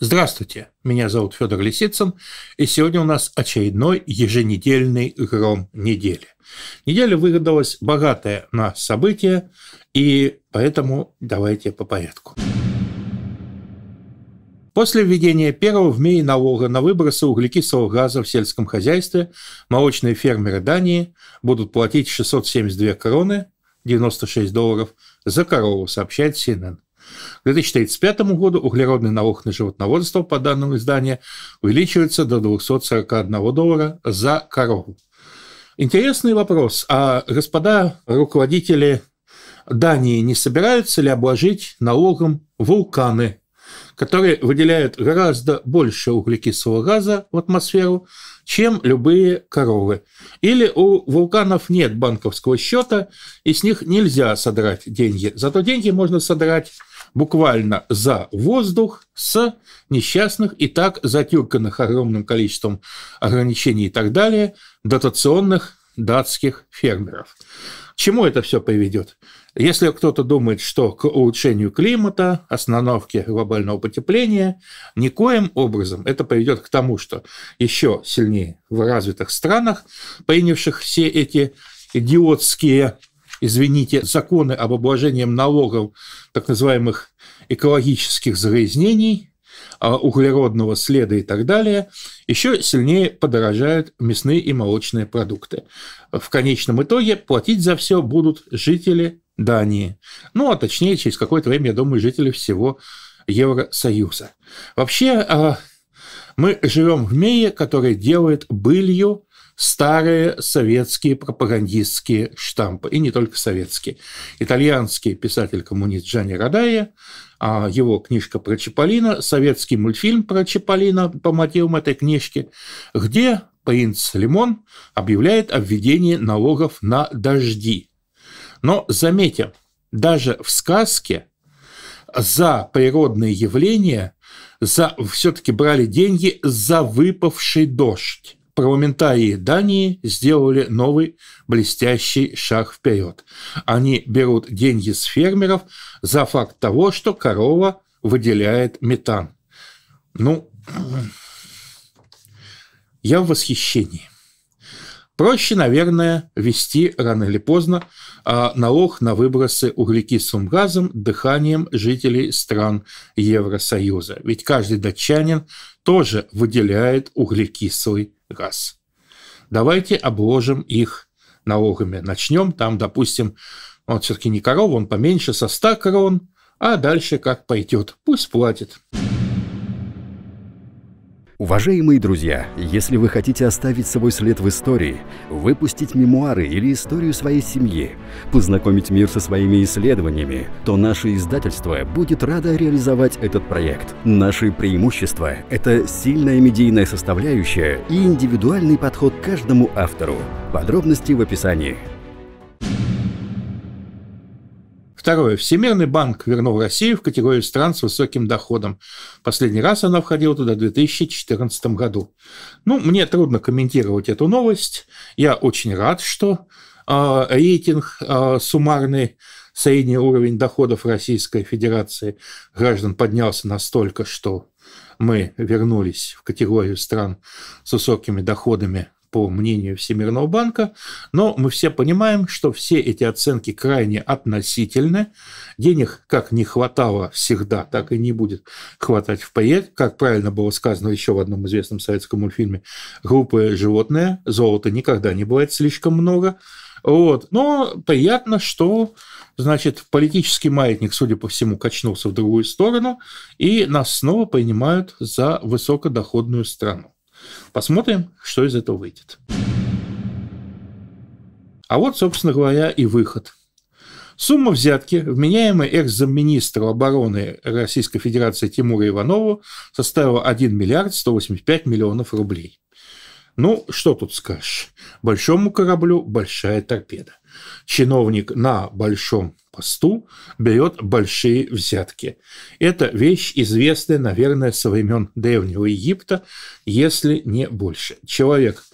Здравствуйте, меня зовут Федор Лисицын, и сегодня у нас очередной еженедельный гром недели. Неделя выдалась богатая на события, и поэтому давайте по порядку. После введения первого в мире налога на выбросы углекислого газа в сельском хозяйстве молочные фермеры Дании будут платить 672 кроны, 96 долларов, за корову, сообщает CNN. К 2035 году углеродный налог на животноводство, по данным издания, увеличивается до 241 доллара за корову. Интересный вопрос. А господа руководители Дании не собираются ли обложить налогом вулканы, которые выделяют гораздо больше углекислого газа в атмосферу, чем любые коровы. Или у вулканов нет банковского счета, и с них нельзя содрать деньги. Зато деньги можно содрать буквально за воздух с несчастных и так затюрканных огромным количеством ограничений и так далее дотационных датских фермеров. чему это все приведет? Если кто-то думает, что к улучшению климата, остановке глобального потепления, никоим образом это приведет к тому, что еще сильнее в развитых странах, принявших все эти идиотские извините, законы об обложении налогов так называемых экологических загрязнений, а, углеродного следа и так далее, еще сильнее подорожают мясные и молочные продукты. В конечном итоге платить за все будут жители Дании. Ну, а точнее, через какое-то время, я думаю, жители всего Евросоюза. Вообще, а, мы живем в мире, который делает былью старые советские пропагандистские штампы, и не только советские. Итальянский писатель-коммунист Джани Радая, а его книжка про Чаполина, советский мультфильм про Чаполина по мотивам этой книжки, где принц Лимон объявляет о введении налогов на дожди. Но заметим, даже в сказке за природные явления за все-таки брали деньги за выпавший дождь парламентарии Дании сделали новый блестящий шаг вперед. Они берут деньги с фермеров за факт того, что корова выделяет метан. Ну, я в восхищении. Проще, наверное, вести рано или поздно а, налог на выбросы углекислым газом дыханием жителей стран Евросоюза. Ведь каждый датчанин тоже выделяет углекислый газ. Давайте обложим их налогами. Начнем там, допустим, он все-таки не корова, он поменьше, со 100 крон, а дальше как пойдет. Пусть платит. Уважаемые друзья, если вы хотите оставить свой след в истории, выпустить мемуары или историю своей семьи, познакомить мир со своими исследованиями, то наше издательство будет радо реализовать этот проект. Наши преимущества – это сильная медийная составляющая и индивидуальный подход к каждому автору. Подробности в описании. Второе. Всемирный банк вернул Россию в категорию стран с высоким доходом. Последний раз она входила туда в 2014 году. Ну, мне трудно комментировать эту новость. Я очень рад, что э, рейтинг э, суммарный средний уровень доходов Российской Федерации граждан поднялся настолько, что мы вернулись в категорию стран с высокими доходами по мнению Всемирного банка, но мы все понимаем, что все эти оценки крайне относительны. Денег как не хватало всегда, так и не будет хватать в впредь. Как правильно было сказано еще в одном известном советском мультфильме, группы животные, золота никогда не бывает слишком много. Вот. Но приятно, что значит, политический маятник, судя по всему, качнулся в другую сторону, и нас снова принимают за высокодоходную страну. Посмотрим, что из этого выйдет. А вот, собственно говоря, и выход. Сумма взятки, вменяемая экс-замминистру обороны Российской Федерации Тимура Иванову, составила 1 миллиард 185 миллионов рублей. Ну, что тут скажешь? Большому кораблю большая торпеда чиновник на большом посту берет большие взятки. Это вещь, известная, наверное, со времен Древнего Египта, если не больше. Человек,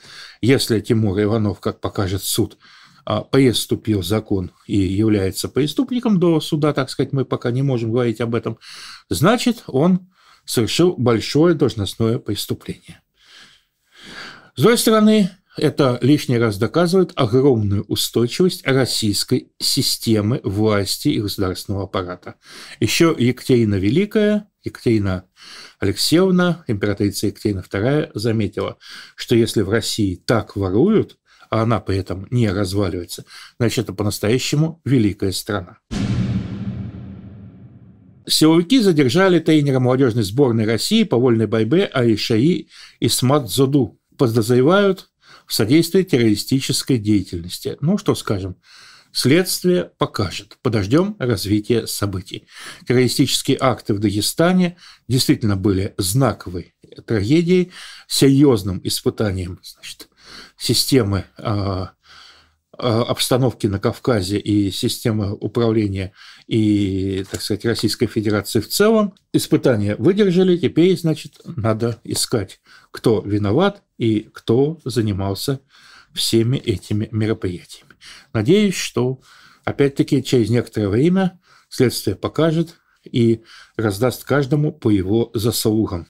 если Тимур Иванов, как покажет суд, а, преступил закон и является преступником до суда, так сказать, мы пока не можем говорить об этом, значит, он совершил большое должностное преступление. С другой стороны, это лишний раз доказывает огромную устойчивость российской системы власти и государственного аппарата. Еще Екатерина Великая, Екатерина Алексеевна, императрица Екатерина II заметила, что если в России так воруют, а она при этом не разваливается, значит, это по-настоящему великая страна. Силовики задержали тренера молодежной сборной России по вольной борьбе Алишаи Исмат Зоду. Подозревают содействие террористической деятельности. Ну, что скажем, Следствие покажет. Подождем развития событий. Террористические акты в Дагестане действительно были знаковой трагедией, серьезным испытанием значит, системы а, а, обстановки на Кавказе и системы управления и, так сказать, Российской Федерации в целом. Испытания выдержали, теперь, значит, надо искать, кто виноват, и кто занимался всеми этими мероприятиями. Надеюсь, что, опять-таки, через некоторое время следствие покажет и раздаст каждому по его заслугам.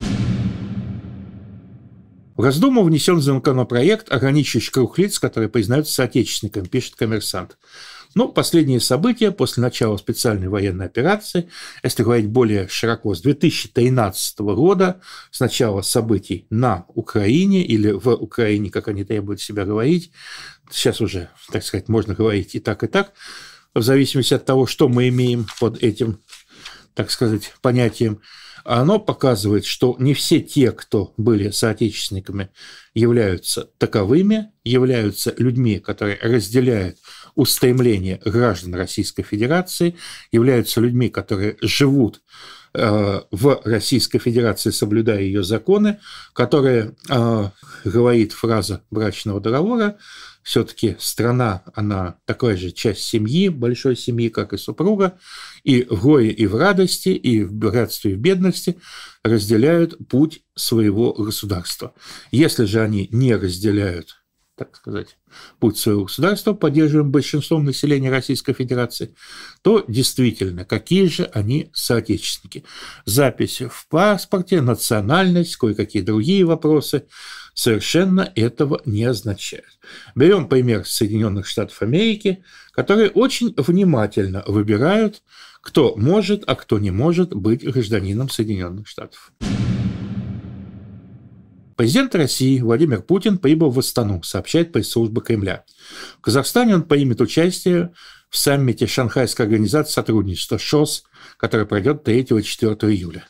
В Госдуму внесен законопроект, ограничивающий круг лиц, которые признаются соотечественниками, пишет коммерсант. Ну последние события после начала специальной военной операции, если говорить более широко, с 2013 года, с начала событий на Украине или в Украине, как они требуют себя говорить, сейчас уже, так сказать, можно говорить и так, и так, в зависимости от того, что мы имеем под этим, так сказать, понятием, оно показывает, что не все те, кто были соотечественниками, являются таковыми, являются людьми, которые разделяют устремления граждан Российской Федерации являются людьми, которые живут э, в Российской Федерации, соблюдая ее законы, которые, э, говорит фраза брачного договора, все-таки страна, она такая же часть семьи, большой семьи, как и супруга, и в горе, и в радости, и в братстве, и в бедности разделяют путь своего государства. Если же они не разделяют так сказать, путь своего государства, поддерживаем большинством населения Российской Федерации, то действительно, какие же они соотечественники? Запись в паспорте, национальность, кое-какие другие вопросы совершенно этого не означают. Берем пример Соединенных Штатов Америки, которые очень внимательно выбирают, кто может, а кто не может быть гражданином Соединенных Штатов. Президент России Владимир Путин прибыл в Астану, сообщает пресс-служба Кремля. В Казахстане он поимет участие в саммите Шанхайской организации сотрудничества ШОС, который пройдет 3-4 июля.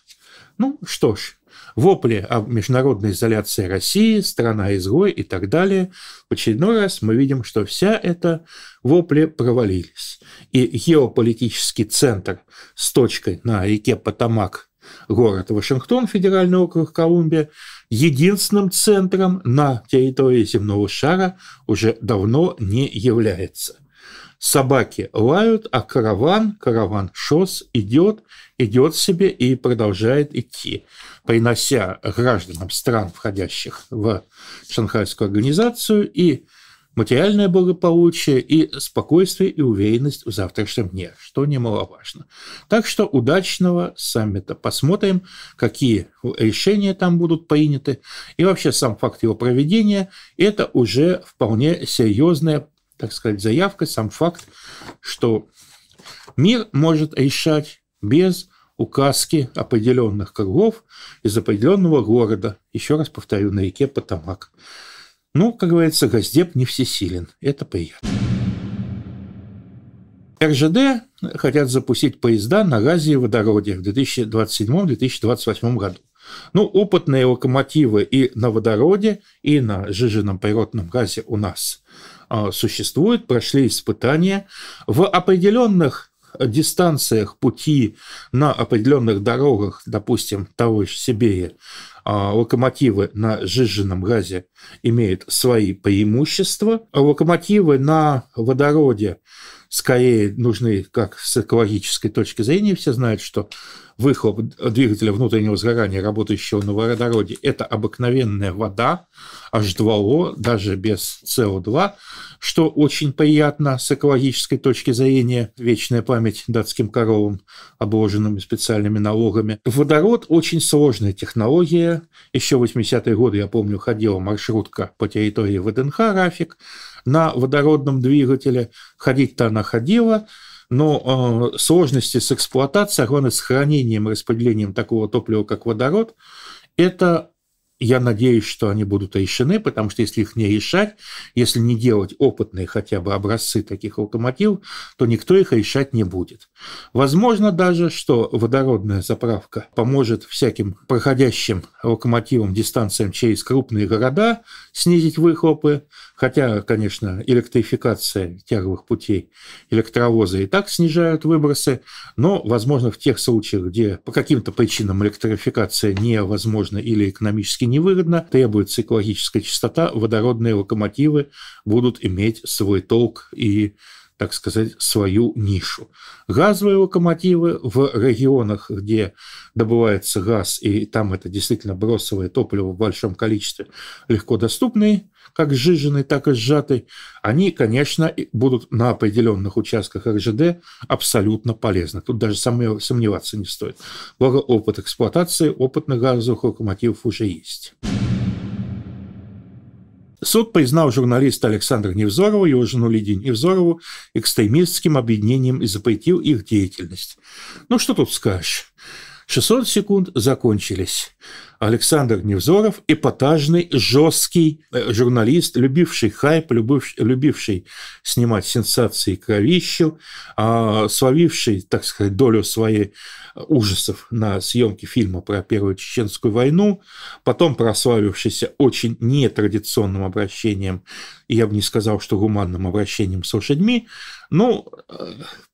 Ну что ж, вопли о международной изоляции России, страна изгой и так далее. В очередной раз мы видим, что вся эта вопли провалились. И геополитический центр с точкой на реке Потамак – город Вашингтон, федеральный округ Колумбия, единственным центром на территории земного шара уже давно не является. Собаки лают, а караван, караван шос идет, идет себе и продолжает идти, принося гражданам стран, входящих в шанхайскую организацию, и материальное благополучие и спокойствие и уверенность в завтрашнем дне, что немаловажно. Так что удачного саммита. Посмотрим, какие решения там будут приняты. И вообще сам факт его проведения – это уже вполне серьезная, так сказать, заявка, сам факт, что мир может решать без указки определенных кругов из определенного города, еще раз повторю, на реке Потамак. Ну, как говорится, Газдеп не всесилен. Это приятно. РЖД хотят запустить поезда на газе и водороде в 2027-2028 году. Ну, опытные локомотивы и на водороде, и на жиженном природном газе у нас а, существуют, прошли испытания. В определенных дистанциях пути на определенных дорогах, допустим, того же Сибири, а, локомотивы на сжиженном газе имеют свои преимущества, локомотивы на водороде скорее нужны как с экологической точки зрения. Все знают, что выхлоп двигателя внутреннего сгорания, работающего на водороде, это обыкновенная вода, H2O, даже без CO2, что очень приятно с экологической точки зрения. Вечная память датским коровам, обложенным специальными налогами. Водород – очень сложная технология. Еще в 80-е годы, я помню, ходила маршрутка по территории ВДНХ «Рафик», на водородном двигателе. Ходить-то она ходила, но э, сложности с эксплуатацией, а главное с хранением и распределением такого топлива, как водород, это я надеюсь, что они будут решены, потому что если их не решать, если не делать опытные хотя бы образцы таких локомотивов, то никто их решать не будет. Возможно даже, что водородная заправка поможет всяким проходящим локомотивам дистанциям через крупные города снизить выхлопы, хотя, конечно, электрификация тяговых путей электровоза и так снижают выбросы, но, возможно, в тех случаях, где по каким-то причинам электрификация невозможна или экономически невыгодно, требуется экологическая чистота, водородные локомотивы будут иметь свой толк и так сказать, свою нишу. Газовые локомотивы в регионах, где добывается газ, и там это действительно бросовое топливо в большом количестве, легко доступные как сжиженной, так и сжатой, они, конечно, будут на определенных участках РЖД абсолютно полезны. Тут даже сомневаться не стоит. Благо опыт эксплуатации опытных газовых локомотивов уже есть. Суд признал журналиста Александра Невзорова и его жену Лидию Невзорову экстремистским объединением и запретил их деятельность. Ну, что тут скажешь? 600 секунд закончились. Александр Невзоров – эпатажный, жесткий э, журналист, любивший хайп, любивший, любивший снимать сенсации и кровищу, а, словивший, так сказать, долю своих э, ужасов на съемке фильма про Первую Чеченскую войну, потом прославившийся очень нетрадиционным обращением, я бы не сказал, что гуманным обращением с лошадьми, ну,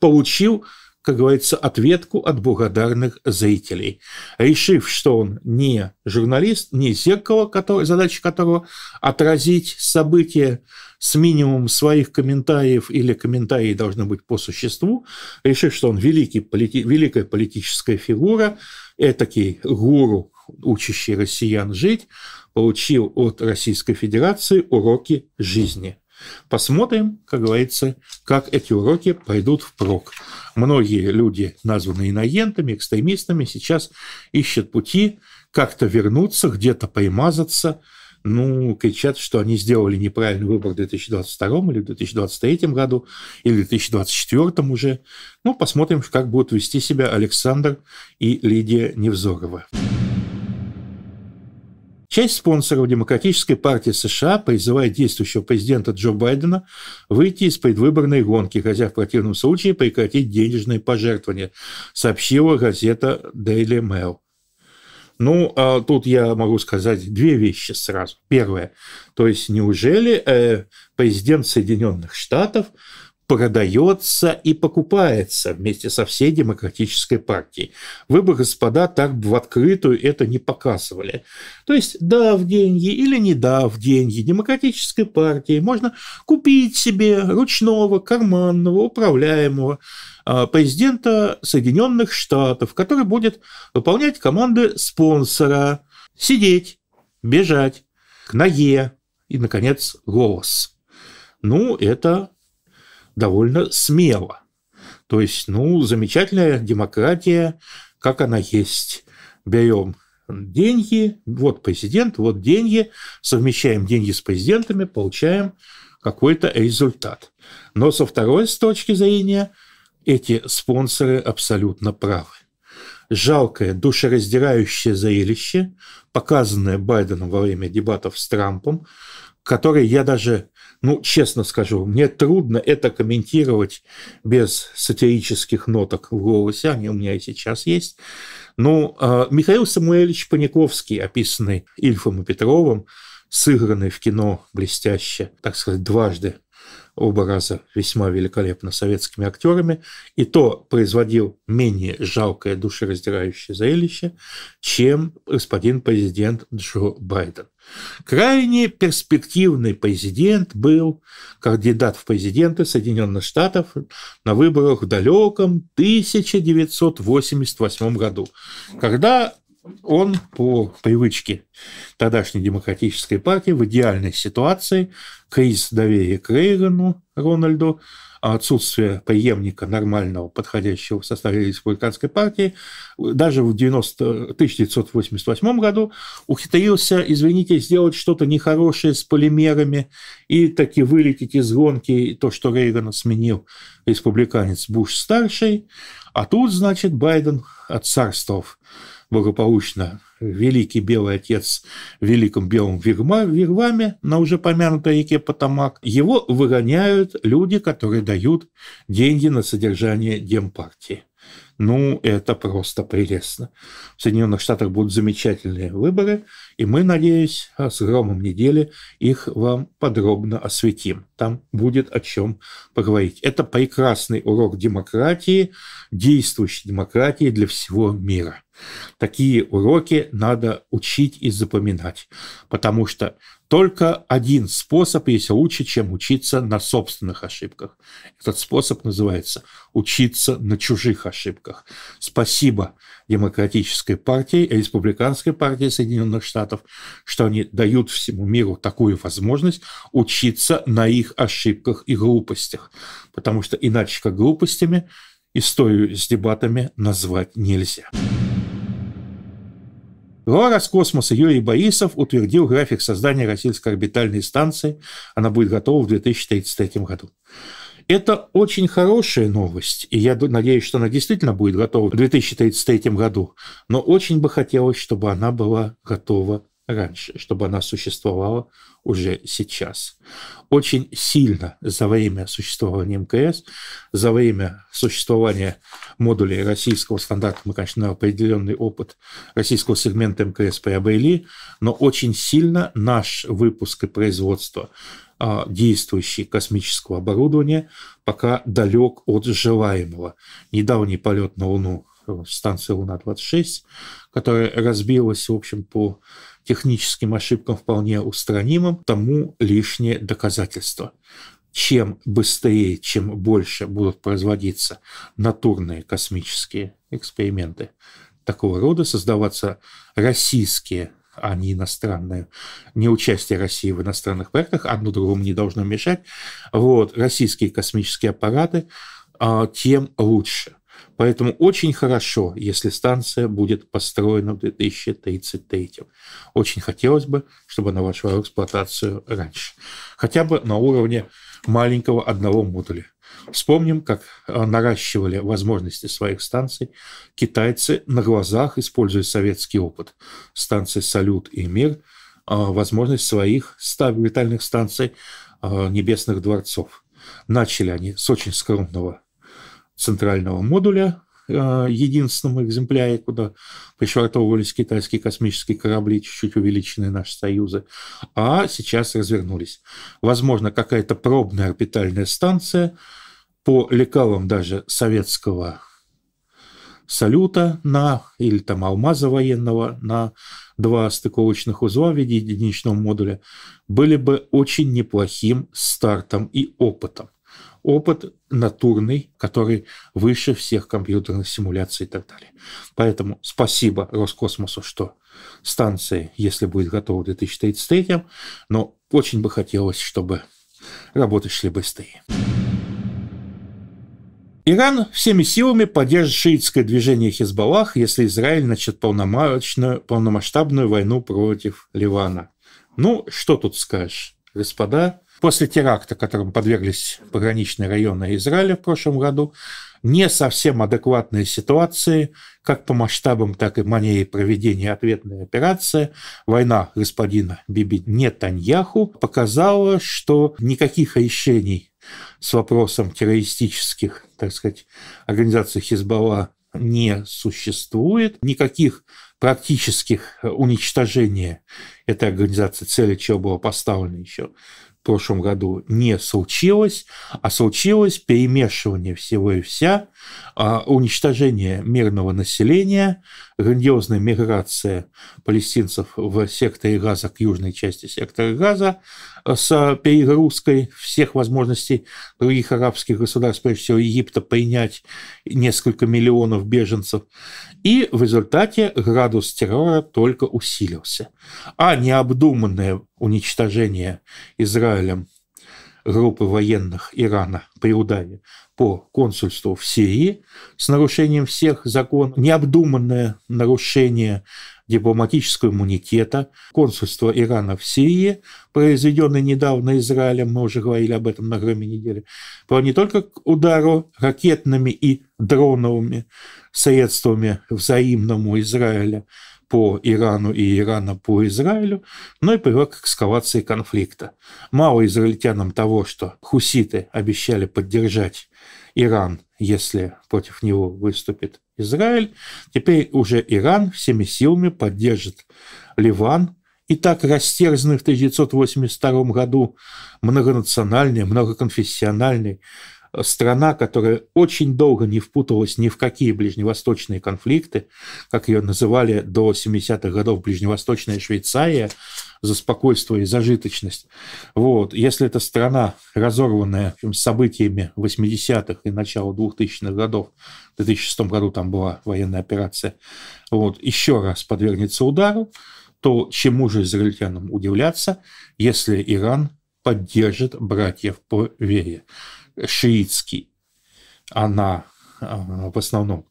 получил как говорится, ответку от благодарных зрителей. Решив, что он не журналист, не зеркало, который, задача которого отразить события с минимумом своих комментариев или комментарии должны быть по существу, решив, что он великий, полити, великая политическая фигура, этакий гуру, учащий россиян жить, получил от Российской Федерации уроки жизни. Посмотрим, как говорится, как эти уроки пойдут впрок. Многие люди, названные иноагентами, экстремистами, сейчас ищут пути как-то вернуться, где-то поимазаться, ну, кричат, что они сделали неправильный выбор в 2022 или в 2023 году, или в 2024 уже. Ну, посмотрим, как будут вести себя Александр и Лидия Невзорова. Часть спонсоров Демократической партии США призывает действующего президента Джо Байдена выйти из предвыборной гонки, хотя в противном случае прекратить денежные пожертвования, сообщила газета Daily Mail. Ну, а тут я могу сказать две вещи сразу. Первое, то есть неужели э, президент Соединенных Штатов продается и покупается вместе со всей демократической партией. Вы бы, господа, так бы в открытую это не показывали. То есть, да, в деньги или не да, в деньги демократической партии можно купить себе ручного, карманного, управляемого а, президента Соединенных Штатов, который будет выполнять команды спонсора, сидеть, бежать к ноге и, наконец, голос. Ну, это довольно смело. То есть, ну, замечательная демократия, как она есть. Берем деньги, вот президент, вот деньги, совмещаем деньги с президентами, получаем какой-то результат. Но со второй с точки зрения эти спонсоры абсолютно правы. Жалкое, душераздирающее зрелище, показанное Байденом во время дебатов с Трампом, которое я даже ну, честно скажу, мне трудно это комментировать без сатирических ноток в голосе, они у меня и сейчас есть. Ну, а, Михаил Самуэльевич Паниковский, описанный Ильфом и Петровым, сыгранный в кино блестяще, так сказать, дважды оба раза весьма великолепно советскими актерами, и то производил менее жалкое душераздирающее зрелище, чем господин президент Джо Байден. Крайне перспективный президент был кандидат в президенты Соединенных Штатов на выборах в далеком 1988 году, когда он по привычке тогдашней демократической партии в идеальной ситуации кризис доверия к Рейгану, Рональду, отсутствие преемника нормального, подходящего в составе республиканской партии, даже в 90, 1988 году ухитрился, извините, сделать что-то нехорошее с полимерами и таки вылететь из гонки то, что Рейгана сменил республиканец Буш-старший, а тут, значит, Байден отцарствовал благополучно великий белый отец в великом белом вигваме на уже помянутой реке Потамак, его выгоняют люди, которые дают деньги на содержание демпартии. Ну, это просто прелестно. В Соединенных Штатах будут замечательные выборы, и мы, надеюсь, с громом недели их вам подробно осветим. Там будет о чем поговорить. Это прекрасный урок демократии, действующей демократии для всего мира. Такие уроки надо учить и запоминать, потому что только один способ есть лучше, чем учиться на собственных ошибках. Этот способ называется «учиться на чужих ошибках». Спасибо Демократической партии и Республиканской партии Соединенных Штатов, что они дают всему миру такую возможность учиться на их ошибках и глупостях. Потому что иначе как глупостями историю с дебатами назвать нельзя. ГО «Роскосмоса» Юрий Борисов утвердил график создания российской орбитальной станции. Она будет готова в 2033 году. Это очень хорошая новость, и я надеюсь, что она действительно будет готова в 2033 году, но очень бы хотелось, чтобы она была готова раньше, чтобы она существовала уже сейчас. Очень сильно за время существования МКС, за время существования модулей российского стандарта, мы, конечно, на определенный опыт российского сегмента МКС приобрели, но очень сильно наш выпуск и производство а, действующий космического оборудования пока далек от желаемого. Недавний полет на Луну э, станции Луна-26, которая разбилась, в общем, по техническим ошибкам вполне устранимым, тому лишнее доказательство. Чем быстрее, чем больше будут производиться натурные космические эксперименты такого рода, создаваться российские а не иностранное, не участие России в иностранных проектах, одно другому не должно мешать. Вот, российские космические аппараты, а, тем лучше. Поэтому очень хорошо, если станция будет построена в 2033. Очень хотелось бы, чтобы она вошла в эксплуатацию раньше. Хотя бы на уровне маленького одного модуля. Вспомним, как э, наращивали возможности своих станций китайцы на глазах, используя советский опыт. Станции «Салют» и «Мир» э, возможность своих орбитальных станций э, небесных дворцов. Начали они с очень скромного центрального модуля, э, единственном экземпляре, куда пришвартовывались китайские космические корабли, чуть-чуть увеличенные наши союзы, а сейчас развернулись. Возможно, какая-то пробная орбитальная станция по лекалам даже советского салюта на, или там алмаза военного на два стыковочных узла в виде единичного модуля были бы очень неплохим стартом и опытом опыт натурный, который выше всех компьютерных симуляций и так далее. Поэтому спасибо Роскосмосу, что станция, если будет готова в 2033, но очень бы хотелось, чтобы работы шли быстрее. Иран всеми силами поддержит шиитское движение Хизбаллах, если Израиль начнет полномочную, полномасштабную войну против Ливана. Ну, что тут скажешь, господа После теракта, которым подверглись пограничные районы Израиля в прошлом году, не совсем адекватные ситуации, как по масштабам, так и манере проведения ответной операции, война господина Биби Нетаньяху показала, что никаких решений с вопросом террористических, так сказать, организаций Хизбалла не существует, никаких практических уничтожения этой организации, цели чего было поставлено еще прошлом году не случилось, а случилось перемешивание всего и вся, а уничтожение мирного населения, грандиозная миграция палестинцев в секторе Газа к южной части сектора Газа э, с перегрузкой всех возможностей других арабских государств, прежде всего Египта, принять несколько миллионов беженцев. И в результате градус террора только усилился. А необдуманное уничтожение Израилем группы военных Ирана при ударе по консульству в Сирии с нарушением всех законов, необдуманное нарушение дипломатического иммунитета консульства Ирана в Сирии, произведенный недавно Израилем, мы уже говорили об этом на громе недели, по не только к удару ракетными и дроновыми средствами взаимному Израиля, по Ирану и Ирана по Израилю, но и привел к эскалации конфликта. Мало израильтянам того, что хуситы обещали поддержать Иран, если против него выступит Израиль, теперь уже Иран всеми силами поддержит Ливан, и так растерзанный в 1982 году многонациональный, многоконфессиональный страна, которая очень долго не впутывалась ни в какие ближневосточные конфликты, как ее называли до 70-х годов ближневосточная Швейцария за спокойство и зажиточность. Вот. Если эта страна, разорванная общем, событиями 80-х и начала 2000-х годов, в 2006 году там была военная операция, вот, еще раз подвергнется удару, то чему же израильтянам удивляться, если Иран поддержит братьев по вере? шиитский, она э, в основном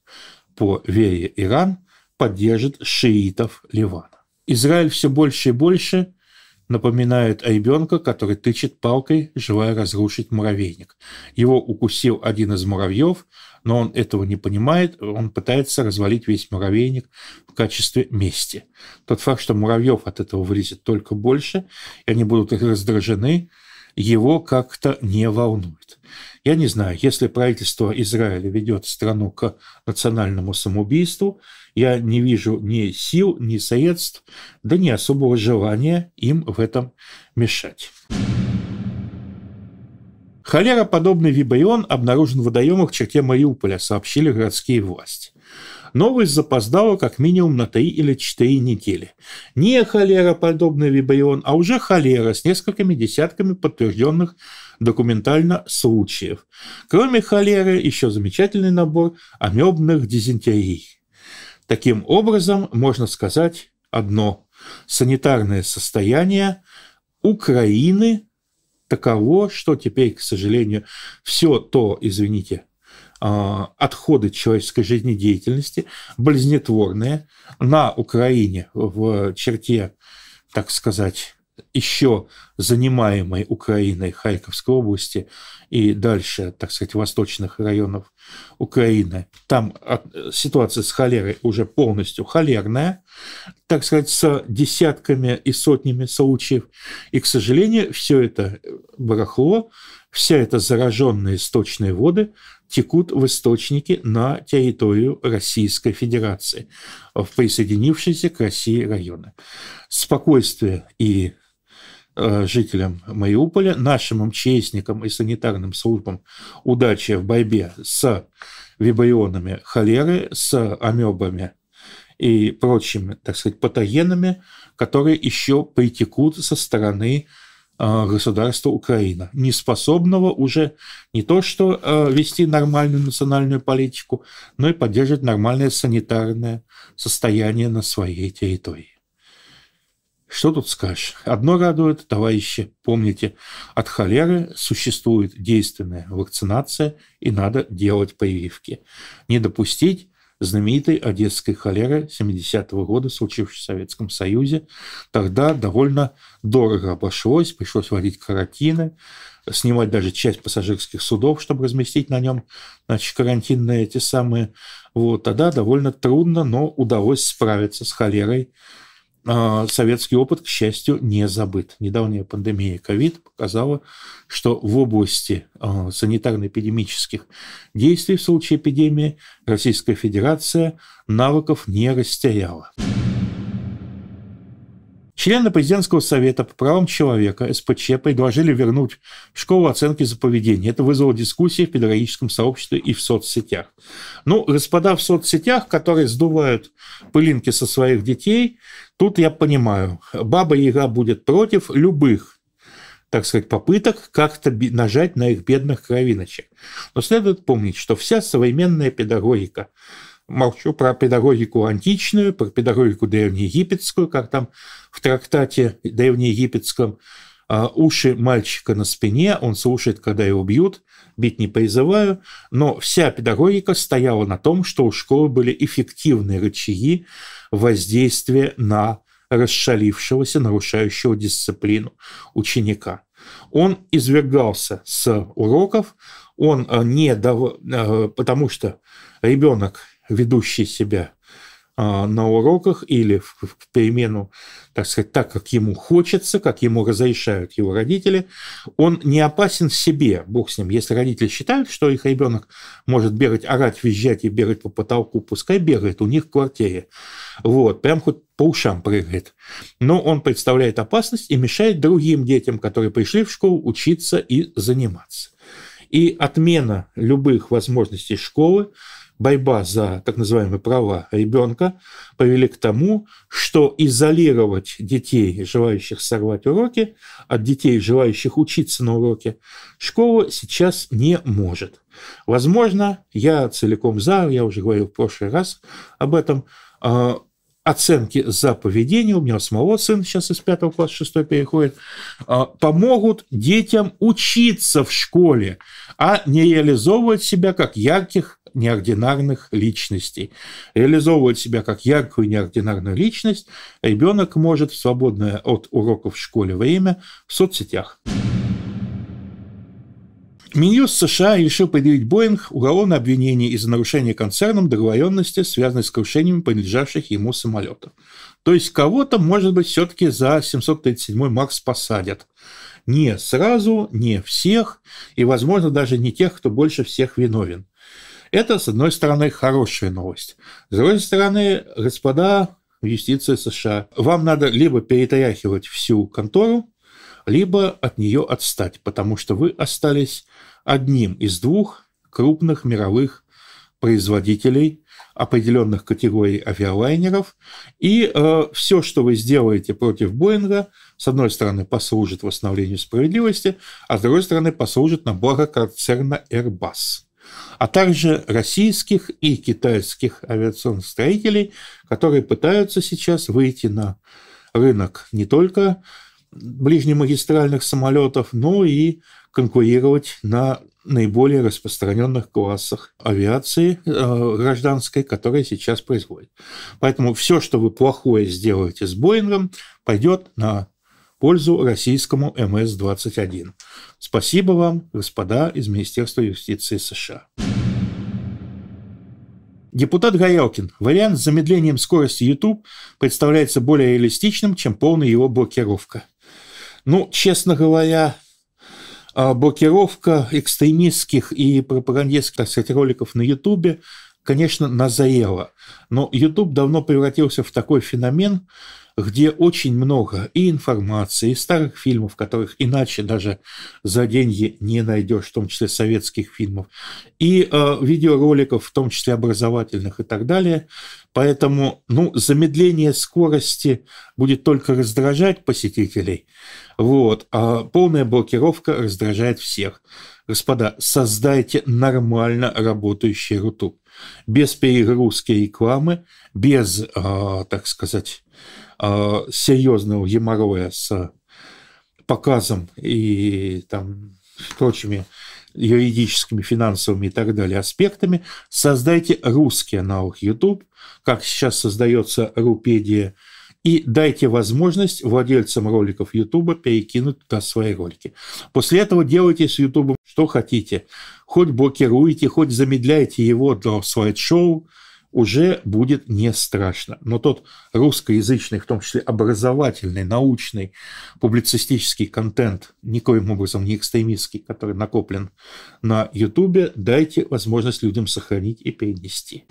по вере Иран, поддержит шиитов Ливана. Израиль все больше и больше напоминает о ребенка, который тычет палкой, желая разрушить муравейник. Его укусил один из муравьев, но он этого не понимает, он пытается развалить весь муравейник в качестве мести. Тот факт, что муравьев от этого вылезет только больше, и они будут раздражены, его как-то не волнует. Я не знаю, если правительство Израиля ведет страну к национальному самоубийству, я не вижу ни сил, ни средств, да ни особого желания им в этом мешать. Холера, подобный вибрион, обнаружен в водоемах в черте Мариуполя, сообщили городские власти. Новость запоздала как минимум на три или четыре недели. Не холера, подобный вибрион, а уже холера с несколькими десятками подтвержденных документально случаев. Кроме холеры, еще замечательный набор амебных дизентерий. Таким образом, можно сказать одно. Санитарное состояние Украины таково, что теперь, к сожалению, все то, извините, а, отходы человеческой жизнедеятельности, болезнетворные, на Украине в черте, так сказать, еще занимаемой Украиной Харьковской области и дальше, так сказать, восточных районов Украины. Там а, ситуация с холерой уже полностью холерная, так сказать, с десятками и сотнями случаев. И, к сожалению, все это барахло, вся эта зараженные сточные воды текут в источники на территорию Российской Федерации, в э, присоединившиеся к России районы. Спокойствие и э, жителям Мариуполя, нашим МЧСникам и санитарным службам удачи в борьбе с вибрионами холеры, с амебами и прочими, так сказать, патогенами, которые еще притекут со стороны а, государства Украина, не способного уже не то что а, вести нормальную национальную политику, но и поддерживать нормальное санитарное состояние на своей территории. Что тут скажешь? Одно радует, товарищи, помните, от холеры существует действенная вакцинация, и надо делать прививки. Не допустить знаменитой одесской холеры 70-го года, случившейся в Советском Союзе. Тогда довольно дорого обошлось, пришлось вводить карантины, снимать даже часть пассажирских судов, чтобы разместить на нем значит, карантинные эти самые. Вот, тогда довольно трудно, но удалось справиться с холерой а, советский опыт, к счастью, не забыт. Недавняя пандемия COVID показала, что в области а, санитарно-эпидемических действий в случае эпидемии Российская Федерация навыков не растеряла. Члены президентского совета по правам человека, СПЧ, предложили вернуть в школу оценки за поведение. Это вызвало дискуссии в педагогическом сообществе и в соцсетях. Ну, господа в соцсетях, которые сдувают пылинки со своих детей, тут я понимаю, баба Яга будет против любых так сказать, попыток как-то нажать на их бедных кровиночек. Но следует помнить, что вся современная педагогика Молчу про педагогику античную, про педагогику древнеегипетскую, как там в трактате древнеегипетском а, уши мальчика на спине, он слушает, когда его бьют, бить не призываю, но вся педагогика стояла на том, что у школы были эффективные рычаги воздействия на расшалившегося, нарушающего дисциплину ученика. Он извергался с уроков, он а, не дав... А, потому что ребенок ведущий себя а, на уроках или в, перемену, так сказать, так, как ему хочется, как ему разрешают его родители, он не опасен себе, бог с ним. Если родители считают, что их ребенок может бегать, орать, визжать и бегать по потолку, пускай бегает у них в квартире. Вот, прям хоть по ушам прыгает. Но он представляет опасность и мешает другим детям, которые пришли в школу, учиться и заниматься. И отмена любых возможностей школы борьба за так называемые права ребенка привели к тому, что изолировать детей, желающих сорвать уроки, от детей, желающих учиться на уроке, школа сейчас не может. Возможно, я целиком за, я уже говорил в прошлый раз об этом, а, оценки за поведение, у меня самого сын сейчас из 5 класса, 6 переходит, а, помогут детям учиться в школе, а не реализовывать себя как ярких неординарных личностей. Реализовывать себя как яркую неординарную личность ребенок может в свободное от уроков в школе время в соцсетях. Минюс США решил предъявить Боинг уголовное обвинение из-за нарушения концерном договоренности, связанной с крушением принадлежавших ему самолетов. То есть кого-то, может быть, все-таки за 737 Макс посадят. Не сразу, не всех, и, возможно, даже не тех, кто больше всех виновен. Это, с одной стороны, хорошая новость. С другой стороны, господа юстиция США, вам надо либо перетряхивать всю контору, либо от нее отстать, потому что вы остались одним из двух крупных мировых производителей определенных категорий авиалайнеров, и э, все, что вы сделаете против Боинга, с одной стороны, послужит восстановлению справедливости, а с другой стороны, послужит на благо концерна Airbus а также российских и китайских авиационных строителей, которые пытаются сейчас выйти на рынок не только ближнемагистральных самолетов, но ну и конкурировать на наиболее распространенных классах авиации э, гражданской, которая сейчас производит. Поэтому все, что вы плохое сделаете с Боингом, пойдет на пользу российскому МС-21. Спасибо вам, господа из Министерства юстиции США. Депутат Горелкин. Вариант с замедлением скорости YouTube представляется более реалистичным, чем полная его блокировка. Ну, честно говоря, а, блокировка экстремистских и пропагандистских, так сказать, роликов на Ютубе, конечно, назрела. Но YouTube давно превратился в такой феномен, где очень много и информации, и старых фильмов, которых иначе даже за деньги не найдешь, в том числе советских фильмов, и э, видеороликов, в том числе образовательных и так далее. Поэтому ну, замедление скорости будет только раздражать посетителей, вот, а полная блокировка раздражает всех. Господа, создайте нормально работающий рутуб без перегрузки рекламы, без, э, так сказать, а, серьезного геморроя с показом и там прочими юридическими, финансовыми и так далее аспектами, создайте русский аналог YouTube, как сейчас создается Рупедия, и дайте возможность владельцам роликов YouTube перекинуть туда свои ролики. После этого делайте с YouTube что хотите. Хоть блокируйте, хоть замедляйте его до слайд-шоу, уже будет не страшно. Но тот русскоязычный, в том числе образовательный, научный, публицистический контент, никоим образом не экстремистский, который накоплен на Ютубе, дайте возможность людям сохранить и перенести.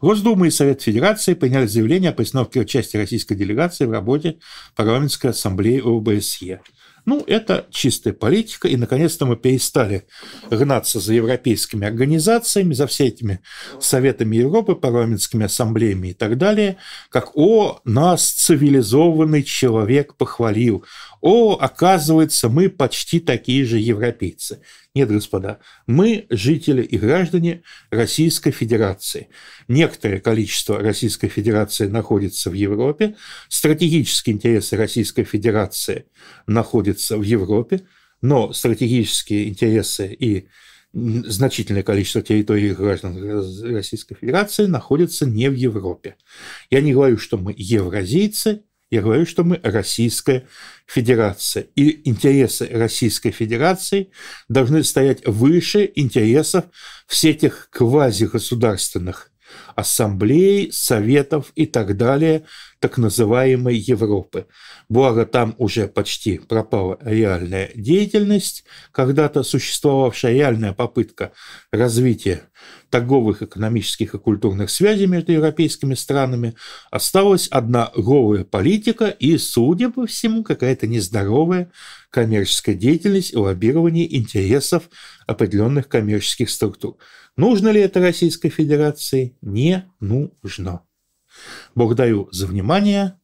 Госдума и Совет Федерации приняли заявление о постановке участия российской делегации в работе парламентской ассамблеи ОБСЕ. Ну, это чистая политика, и наконец-то мы перестали гнаться за европейскими организациями, за все этими советами Европы, парламентскими ассамблеями и так далее, как «О, нас цивилизованный человек похвалил», о, оказывается, мы почти такие же европейцы. Нет, господа, мы жители и граждане Российской Федерации. Некоторое количество Российской Федерации находится в Европе, стратегические интересы Российской Федерации находятся в Европе, но стратегические интересы и значительное количество территорий граждан Российской Федерации находятся не в Европе. Я не говорю, что мы евразийцы, я говорю, что мы Российская Федерация. И интересы Российской Федерации должны стоять выше интересов всех этих квазигосударственных ассамблей, советов и так далее так называемой Европы. Благо, там уже почти пропала реальная деятельность, когда-то существовавшая реальная попытка развития торговых, экономических и культурных связей между европейскими странами осталась одна голая политика и, судя по всему, какая-то нездоровая коммерческая деятельность и лоббирование интересов определенных коммерческих структур. Нужно ли это Российской Федерации? Не нужно. Благодарю за внимание.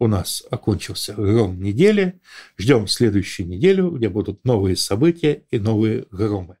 У нас окончился гром недели. Ждем следующую неделю, где будут новые события и новые громы.